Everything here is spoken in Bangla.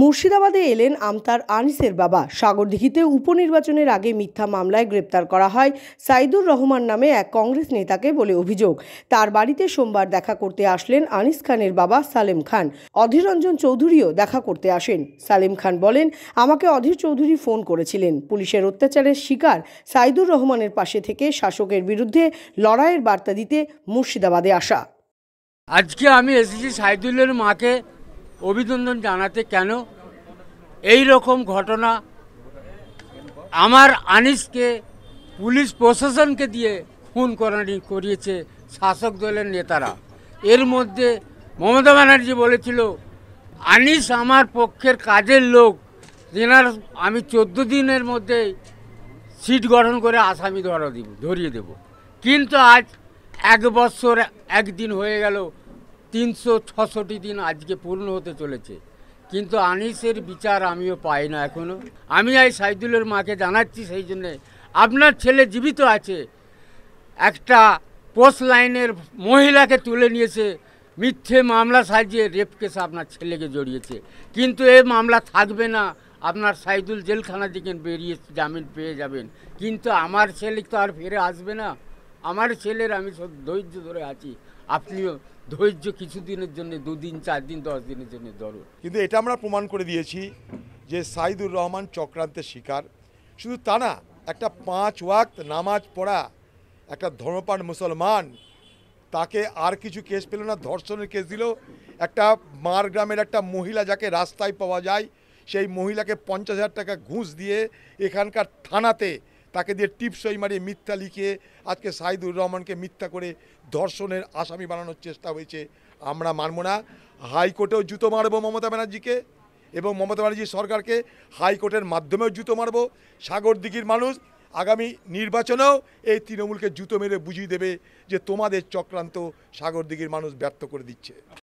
মুর্শিদাবাদে এলেন আমতার আনিসের বাবা সাগরদিঘিতে উপনির্বাচনের আগে মিথ্যা মামলায় গ্রেপ্তার করা হয় সাইদুর রহমান নামে এক কংগ্রেস নেতাকে বলে অভিযোগ তার বাড়িতে সোমবার দেখা করতে আসলেন আনিস খানের বাবা সালেম খান অধীরঞ্জন চৌধুরীও দেখা করতে আসেন সালেম খান বলেন আমাকে অধীর চৌধুরী ফোন করেছিলেন পুলিশের অত্যাচারের শিকার সাইদুর রহমানের পাশে থেকে শাসকের বিরুদ্ধে লড়াইয়ের বার্তা দিতে মুর্শিদাবাদে আসা আজকে আমি এসেছি সাইদুলের মাকে অভিনন্দন জানাতে কেন এই রকম ঘটনা আমার আনিসকে পুলিশ প্রশাসনকে দিয়ে খুন করানি করিয়েছে শাসক দলের নেতারা এর মধ্যে মমতা ব্যানার্জি বলেছিল আনিস আমার পক্ষের কাজের লোক যেনার আমি চোদ্দো দিনের মধ্যে সিট গঠন করে আসামি ধরা দিব ধরিয়ে দেব কিন্তু আজ এক বছর একদিন হয়ে গেল তিনশো ছশোটি দিন আজকে পূর্ণ হতে চলেছে কিন্তু আনিসের বিচার আমিও পাই না এখনও আমি এই সাইদুলের মাকে জানাচ্ছি সেই জন্যে আপনার ছেলে জীবিত আছে একটা পোস্ট লাইনের মহিলাকে তুলে নিয়েছে মিথ্যে মামলা সাজিয়ে রেপ কেস আপনার ছেলেকে জড়িয়েছে কিন্তু এ মামলা থাকবে না আপনার সাইদুল জেলখানা দিকে বেরিয়ে জামিন পেয়ে যাবেন কিন্তু আমার ছেলে তো আর ফিরে আসবে না আমার ছেলের আমি ধৈর্য ধরে আছি আপনিও ধৈর্য কিছুদিনের জন্য দুদিন চার দিন দশ দিনের জন্য ধরো কিন্তু এটা আমরা প্রমাণ করে দিয়েছি যে সাইদুর রহমান চক্রান্তের শিকার শুধু তা না একটা পাঁচ ওয়াক্ত নামাজ পড়া একটা ধর্মপান মুসলমান তাকে আর কিছু কেস পেল না ধর্ষণের কেস দিল একটা মার গ্রামের একটা মহিলা যাকে রাস্তায় পাওয়া যায় সেই মহিলাকে পঞ্চাশ হাজার টাকা ঘুষ দিয়ে এখানকার থানাতে তাকে দিয়ে টিপসই মারিয়ে মিথ্যা লিখে আজকে সাইদুর রহমানকে মিথ্যা করে ধর্ষণের আসামি বানানোর চেষ্টা হয়েছে আমরা মানব না হাইকোর্টেও জুতো মারব মমতা ব্যানার্জিকে এবং মমতা ব্যানার্জি সরকারকে হাইকোর্টের মাধ্যমেও জুতো মারব সাগরদিঘির মানুষ আগামী নির্বাচনেও এই তৃণমূলকে জুতো মেরে বুঝিয়ে দেবে যে তোমাদের চক্রান্ত সাগরদিঘির মানুষ ব্যর্থ করে দিচ্ছে